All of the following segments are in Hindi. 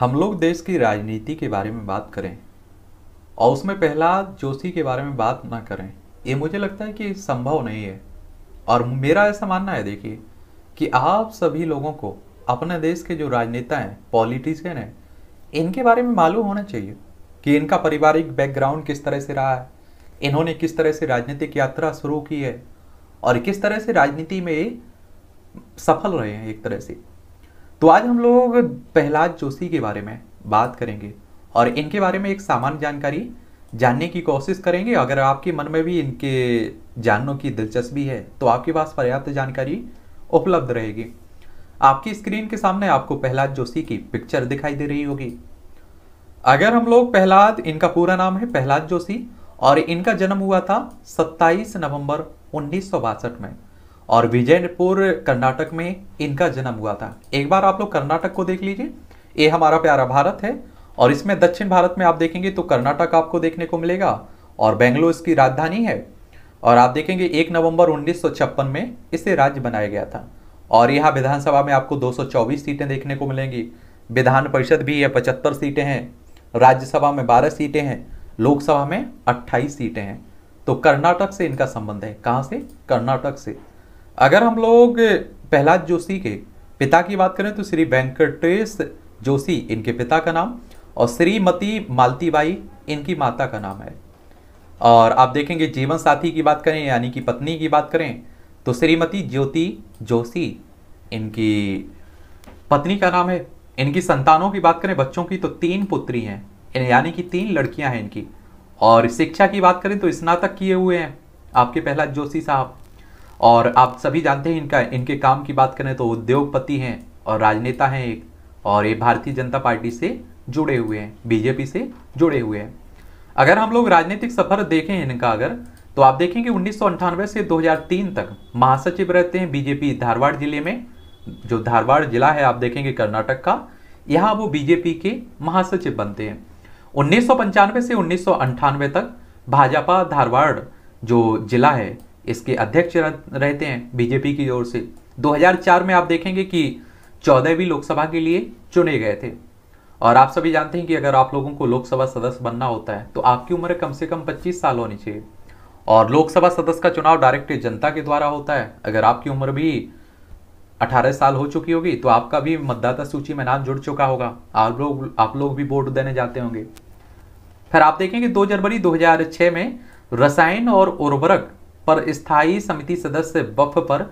हम लोग देश की राजनीति के बारे में बात करें और उसमें प्रहलाद जोशी के बारे में बात ना करें ये मुझे लगता है कि संभव नहीं है और मेरा ऐसा मानना है देखिए कि आप सभी लोगों को अपने देश के जो राजनेता हैं पॉलिटिशियन हैं इनके बारे में मालूम होना चाहिए कि इनका पारिवारिक बैकग्राउंड किस तरह से रहा है इन्होंने किस तरह से राजनीतिक यात्रा शुरू की है और किस तरह से राजनीति में सफल रहे हैं एक तरह से तो आज हम लोग प्रहलाद जोशी के बारे में बात करेंगे और इनके बारे में एक सामान्य जानकारी जानने की कोशिश करेंगे अगर आपके मन में भी इनके जानने की दिलचस्पी है तो आपके पास पर्याप्त जानकारी उपलब्ध रहेगी आपकी स्क्रीन के सामने आपको प्रहलाद जोशी की पिक्चर दिखाई दे रही होगी अगर हम लोग प्रहलाद इनका पूरा नाम है प्रहलाद जोशी और इनका जन्म हुआ था 27 नवंबर उन्नीस में और विजयपुर कर्नाटक में इनका जन्म हुआ था एक बार आप लोग कर्नाटक को देख लीजिए ये हमारा प्यारा भारत है और इसमें दक्षिण भारत में आप देखेंगे तो कर्नाटक आपको देखने को मिलेगा और बेंगलोर इसकी राजधानी है और आप देखेंगे एक नवंबर उन्नीस में इसे राज्य बनाया गया था और यहाँ विधानसभा में आपको 224 सीटें देखने को मिलेंगी विधान परिषद भी है पचहत्तर सीटें हैं राज्यसभा में 12 सीटें हैं लोकसभा में 28 सीटें हैं तो कर्नाटक से इनका संबंध है कहाँ से कर्नाटक से अगर हम लोग प्रहलाद जोशी के पिता की बात करें तो श्री वेंकटेश जोशी इनके पिता का नाम और श्रीमती मालतीबाई इनकी माता का नाम है और आप देखेंगे जीवन साथी की बात करें यानी कि पत्नी की बात करें तो श्रीमती ज्योति जोशी इनकी पत्नी का नाम है इनकी संतानों की बात करें बच्चों की तो तीन पुत्री हैं यानी कि तीन लड़कियां हैं इनकी और शिक्षा की बात करें तो स्नातक किए हुए हैं आपके पहला जोशी साहब और आप सभी जानते हैं इनका इनके काम की बात करें तो उद्योगपति हैं और राजनेता हैं एक और ये भारतीय जनता पार्टी से जुड़े हुए हैं बीजेपी से जुड़े हुए हैं अगर हम लोग राजनीतिक सफर देखें इनका अगर तो आप देखेंगे उन्नीस से 2003 तक महासचिव रहते हैं बीजेपी धारवाड़ जिले में जो धारवाड़ जिला है आप देखेंगे कर्नाटक का यहाँ वो बीजेपी के महासचिव बनते हैं उन्नीस से उन्नीस तक भाजपा धारवाड़ जो जिला है इसके अध्यक्ष रहते हैं बीजेपी की ओर से 2004 में आप देखेंगे कि चौदहवीं लोकसभा के लिए चुने गए थे और आप सभी जानते हैं कि अगर आप लोगों को लोकसभा सदस्य बनना होता है तो आपकी उम्र कम से कम 25 साल होनी चाहिए और लोकसभा सदस्य का चुनाव डायरेक्ट जनता के द्वारा होता है अगर आपकी उम्र भी 18 साल हो चुकी होगी तो आपका भी मतदाता सूची में नाम जुड़ चुका होगा आप लोग आप लोग भी वोट देने जाते होंगे फिर आप देखेंगे दो जनवरी दो में रसायन और उर्वरक पर स्थायी समिति सदस्य वफ पर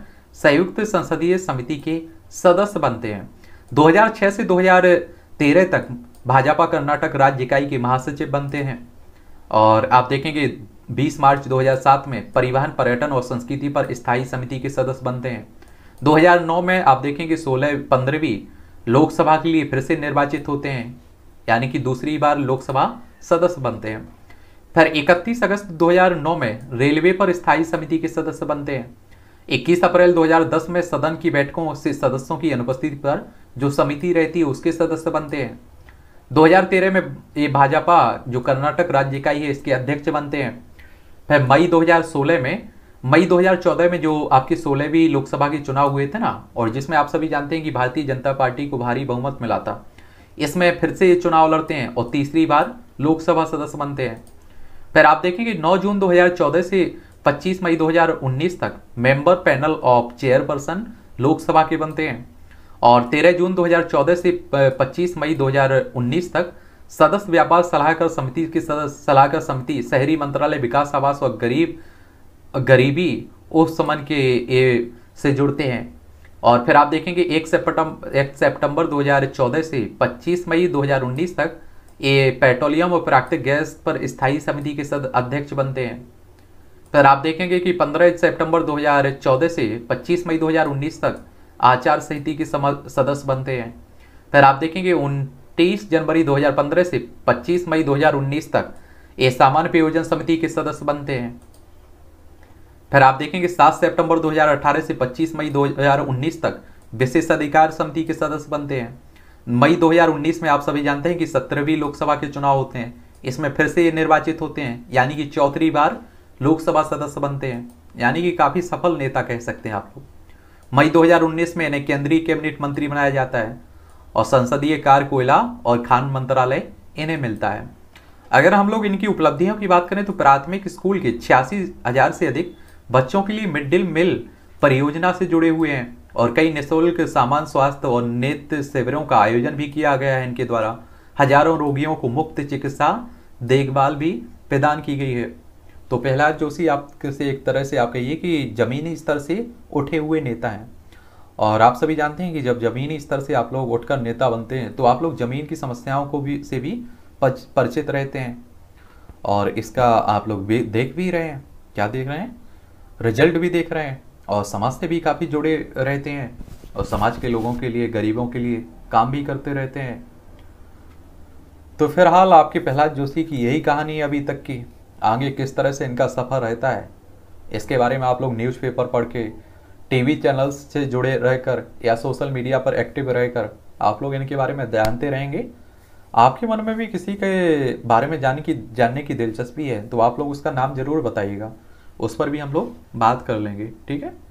संयुक्त संसदीय समिति के सदस्य बनते हैं 2006 से 2013 तक भाजपा कर्नाटक राज्य इकाई के महासचिव बनते हैं और आप देखेंगे 20 मार्च 2007 में परिवहन पर्यटन और संस्कृति पर स्थायी समिति के सदस्य बनते हैं 2009 में आप देखेंगे 16 पंद्रहवीं लोकसभा के लिए फिर से निर्वाचित होते हैं यानी कि दूसरी बार लोकसभा सदस्य बनते हैं फिर 31 अगस्त 2009 में रेलवे पर स्थायी समिति के सदस्य बनते हैं 21 अप्रैल 2010 में सदन की बैठकों से सदस्यों की अनुपस्थिति पर जो समिति रहती है उसके सदस्य बनते हैं 2013 में ये भाजपा जो कर्नाटक राज्य ही है इसके अध्यक्ष बनते हैं फिर मई 2016 में मई 2014 में जो आपके सोलहवीं लोकसभा के चुनाव हुए थे ना और जिसमें आप सभी जानते हैं कि भारतीय जनता पार्टी को भारी बहुमत मिला था इसमें फिर से ये चुनाव लड़ते हैं और तीसरी बार लोकसभा सदस्य बनते हैं फिर आप देखेंगे 9 जून 2014 से 25 मई 2019 तक member panel of chairperson Lok Sabha के बनते हैं और 13 जून 2014 से 25 मई 2019 तक सदस्य व्यापार सलाहकार समिति की सदस्य सलाहकार समिति शहरी मंत्रालय विकास आवास और गरीब गरीबी उपशमन के ए, से जुड़ते हैं और फिर आप देखेंगे एक सितंबर एक सितंबर 2014 से 25 मई 2019 तक ये पेट्रोलियम और प्राकृतिक गैस पर स्थायी समिति के सद अध्यक्ष बनते हैं पर आप देखेंगे कि 15 सितंबर 2014 से 25 मई 2019 तक आचार समिति के सदस्य बनते हैं फिर आप देखेंगे उनतीस जनवरी 2015 से 25 मई 2019 तक ये सामान्य प्रयोजन समिति के सदस्य बनते हैं फिर आप देखेंगे 7 सितंबर 2018 से 25 मई 2019 तक विशेष अधिकार समिति के सदस्य बनते हैं मई 2019 में आप सभी जानते हैं कि सत्रहवीं लोकसभा के चुनाव होते हैं इसमें फिर से ये निर्वाचित होते हैं यानी कि चौथी बार लोकसभा सदस्य बनते हैं यानी कि काफी सफल नेता कह सकते हैं आप लोग मई 2019 में इन्हें केंद्रीय कैबिनेट मंत्री बनाया जाता है और संसदीय कार्य कोयला और खान मंत्रालय इन्हें मिलता है अगर हम लोग इनकी उपलब्धियों की बात करें तो प्राथमिक स्कूल के छियासी हजार से अधिक बच्चों के लिए मिड डे मील परियोजना से जुड़े हुए हैं और कई निःशुल्क सामान स्वास्थ्य और नेत्र शिविरों का आयोजन भी किया गया है इनके द्वारा हजारों रोगियों को मुफ्त चिकित्सा देखभाल भी प्रदान की गई है तो प्रहलाद जोशी आपसे एक तरह से आप कहिए कि ज़मीनी स्तर से उठे हुए नेता हैं और आप सभी जानते हैं कि जब ज़मीनी स्तर से आप लोग उठकर नेता बनते हैं तो आप लोग ज़मीन की समस्याओं को भी से भी परिचित रहते हैं और इसका आप लोग देख भी रहे हैं क्या देख रहे हैं रिजल्ट भी देख रहे हैं और समाज से भी काफ़ी जुड़े रहते हैं और समाज के लोगों के लिए गरीबों के लिए काम भी करते रहते हैं तो फिलहाल आपके प्रहलाद जोशी की यही कहानी है अभी तक की आगे किस तरह से इनका सफ़र रहता है इसके बारे में आप लोग न्यूज़पेपर पढ़ के टीवी चैनल्स से जुड़े रहकर या सोशल मीडिया पर एक्टिव रहकर आप लोग इनके बारे में जानते रहेंगे आपके मन में भी किसी के बारे में जाने की जानने की दिलचस्पी है तो आप लोग उसका नाम ज़रूर बताइएगा उस पर भी हम लोग बात कर लेंगे ठीक है